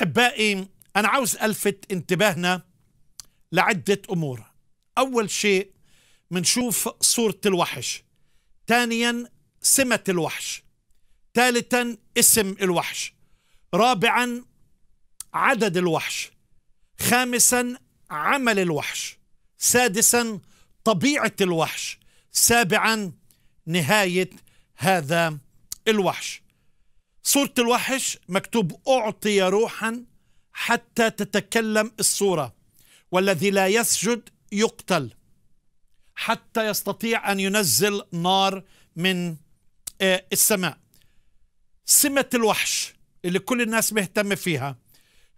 احبائي انا عاوز الفت انتباهنا لعده امور اول شيء منشوف صوره الوحش ثانيا سمه الوحش ثالثا اسم الوحش رابعا عدد الوحش خامسا عمل الوحش سادسا طبيعه الوحش سابعا نهايه هذا الوحش صورة الوحش مكتوب أعطي روحا حتى تتكلم الصورة والذي لا يسجد يقتل حتى يستطيع أن ينزل نار من آه، السماء سمة الوحش اللي كل الناس مهتمة فيها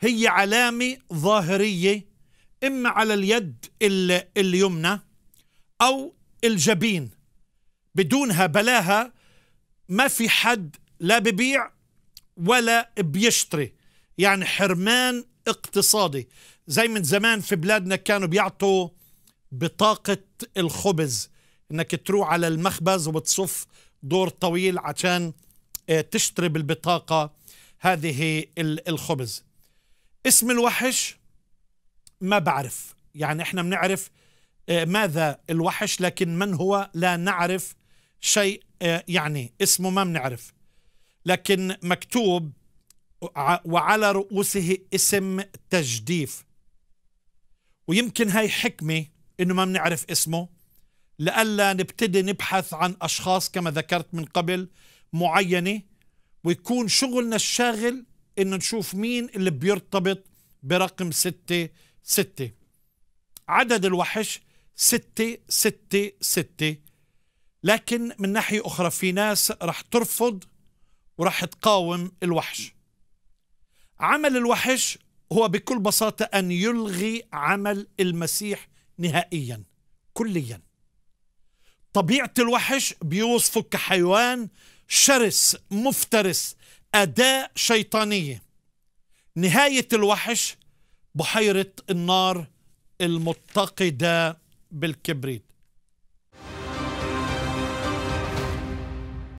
هي علامة ظاهرية إما على اليد اليمنى أو الجبين بدونها بلاها ما في حد لا ببيع ولا بيشتري يعني حرمان اقتصادي زي من زمان في بلادنا كانوا بيعطوا بطاقة الخبز انك تروح على المخبز وبتصف دور طويل عشان آه، تشتري بالبطاقة هذه الخبز اسم الوحش ما بعرف يعني احنا بنعرف آه، ماذا الوحش لكن من هو لا نعرف شيء آه، يعني اسمه ما بنعرف لكن مكتوب وعلى رؤوسه اسم تجديف ويمكن هاي حكمة إنه ما بنعرف اسمه لألا نبتدي نبحث عن أشخاص كما ذكرت من قبل معينة ويكون شغلنا الشاغل إنه نشوف مين اللي بيرتبط برقم ستة ستة عدد الوحش ستة ستة ستة لكن من ناحية أخرى في ناس رح ترفض وراح تقاوم الوحش عمل الوحش هو بكل بساطة أن يلغي عمل المسيح نهائيا كليا طبيعة الوحش بيوصفه كحيوان شرس مفترس أداة شيطانية نهاية الوحش بحيرة النار المتقدة بالكبريت